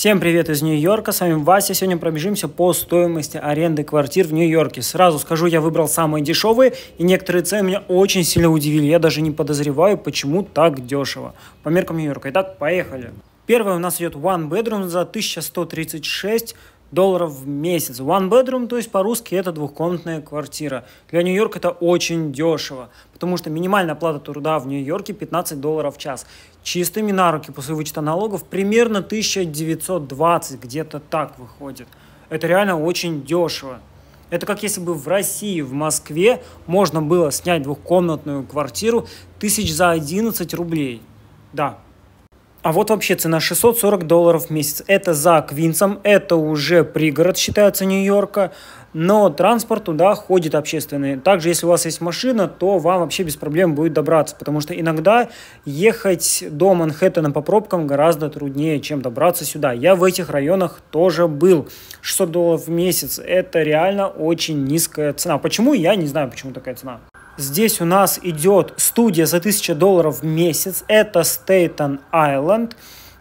Всем привет из Нью-Йорка, с вами Вася. Сегодня пробежимся по стоимости аренды квартир в Нью-Йорке. Сразу скажу, я выбрал самые дешевые, и некоторые цены меня очень сильно удивили. Я даже не подозреваю, почему так дешево. По меркам Нью-Йорка. Итак, поехали. Первое у нас идет One Bedroom за 1136 долларов в месяц. One bedroom, то есть по-русски это двухкомнатная квартира. Для Нью-Йорка это очень дешево, потому что минимальная плата труда в Нью-Йорке 15 долларов в час. Чистыми на руки после вычета налогов примерно 1920, где-то так выходит. Это реально очень дешево. Это как если бы в России, в Москве можно было снять двухкомнатную квартиру тысяч за 11 рублей. Да, а вот вообще цена 640 долларов в месяц. Это за Квинсом, это уже пригород считается Нью-Йорка, но транспорт туда ходит общественный. Также, если у вас есть машина, то вам вообще без проблем будет добраться, потому что иногда ехать до Манхэттена по пробкам гораздо труднее, чем добраться сюда. Я в этих районах тоже был. 600 долларов в месяц – это реально очень низкая цена. Почему? Я не знаю, почему такая цена. Здесь у нас идет студия за 1000 долларов в месяц. Это Стейтон Айленд.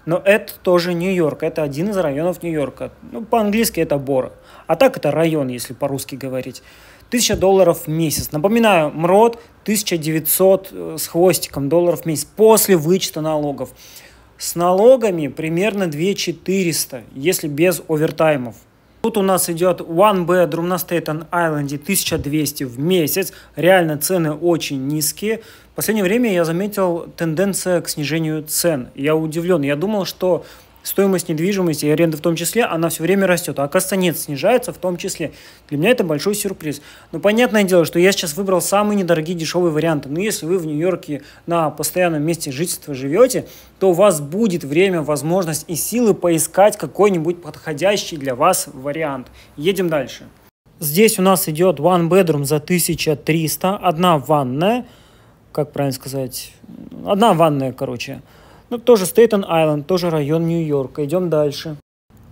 Но это тоже Нью-Йорк. Это один из районов Нью-Йорка. Ну, по-английски это Бора. А так это район, если по-русски говорить. 1000 долларов в месяц. Напоминаю, МРОД 1900 э, с хвостиком долларов в месяц после вычета налогов. С налогами примерно 2400, если без овертаймов. Тут у нас идет One b Drum Staten Island 1200 в месяц. Реально цены очень низкие. В последнее время я заметил тенденция к снижению цен. Я удивлен. Я думал, что стоимость недвижимости и аренды в том числе, она все время растет, а оказывается нет, снижается в том числе. Для меня это большой сюрприз. Но понятное дело, что я сейчас выбрал самые недорогие дешевые варианты. Но если вы в Нью-Йорке на постоянном месте жительства живете, то у вас будет время, возможность и силы поискать какой-нибудь подходящий для вас вариант. Едем дальше. Здесь у нас идет one bedroom за 1300, одна ванная, как правильно сказать, одна ванная, короче, ну, тоже Стейтен-Айленд, тоже район Нью-Йорка. Идем дальше.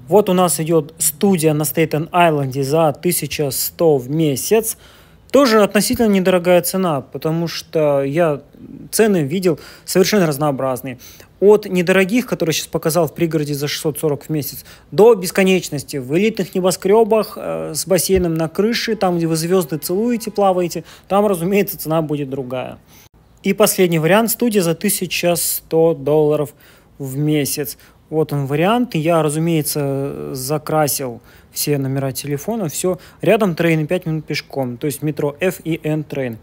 Вот у нас идет студия на Стейтен-Айленде за 1100 в месяц. Тоже относительно недорогая цена, потому что я цены видел совершенно разнообразные. От недорогих, которые сейчас показал в пригороде за 640 в месяц, до бесконечности. В элитных небоскребах э, с бассейном на крыше, там, где вы звезды целуете, плаваете, там, разумеется, цена будет другая. И последний вариант студия за 1100 долларов в месяц. Вот он вариант. Я, разумеется, закрасил все номера телефона, все. Рядом трейн 5 минут пешком, то есть метро F и N трейн.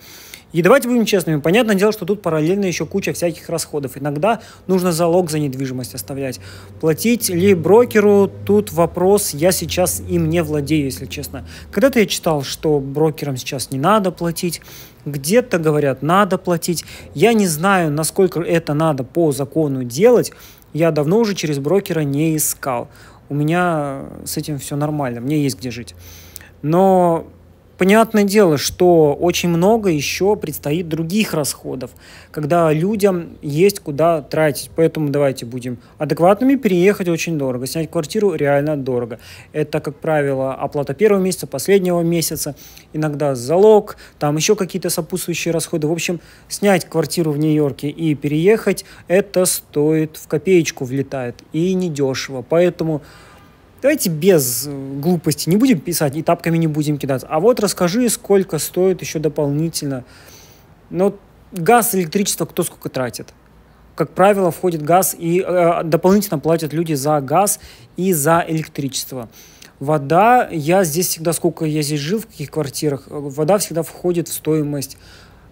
И давайте будем честными. Понятное дело, что тут параллельно еще куча всяких расходов. Иногда нужно залог за недвижимость оставлять. Платить ли брокеру, тут вопрос, я сейчас им не владею, если честно. Когда-то я читал, что брокерам сейчас не надо платить, где-то говорят, надо платить. Я не знаю, насколько это надо по закону делать. Я давно уже через брокера не искал. У меня с этим все нормально, мне есть где жить. Но Понятное дело, что очень много еще предстоит других расходов, когда людям есть куда тратить. Поэтому давайте будем адекватными. Переехать очень дорого, снять квартиру реально дорого. Это, как правило, оплата первого месяца, последнего месяца, иногда залог, там еще какие-то сопутствующие расходы. В общем, снять квартиру в Нью-Йорке и переехать, это стоит в копеечку влетает и недешево. Поэтому... Поэтому Давайте без э, глупости не будем писать и тапками не будем кидаться. А вот расскажи, сколько стоит еще дополнительно. Но ну, газ, электричество, кто сколько тратит. Как правило, входит газ и э, дополнительно платят люди за газ и за электричество. Вода, я здесь всегда, сколько я здесь жил, в каких квартирах, э, вода всегда входит в стоимость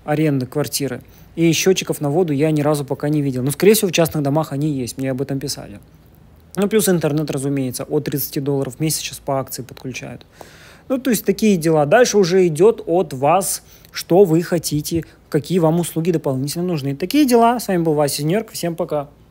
аренды квартиры. И счетчиков на воду я ни разу пока не видел. Но, ну, скорее всего, в частных домах они есть, мне об этом писали. Ну, плюс интернет, разумеется, от 30 долларов в месяц сейчас по акции подключают. Ну, то есть такие дела. Дальше уже идет от вас, что вы хотите, какие вам услуги дополнительно нужны. Такие дела. С вами был Вася Нерк. Всем пока.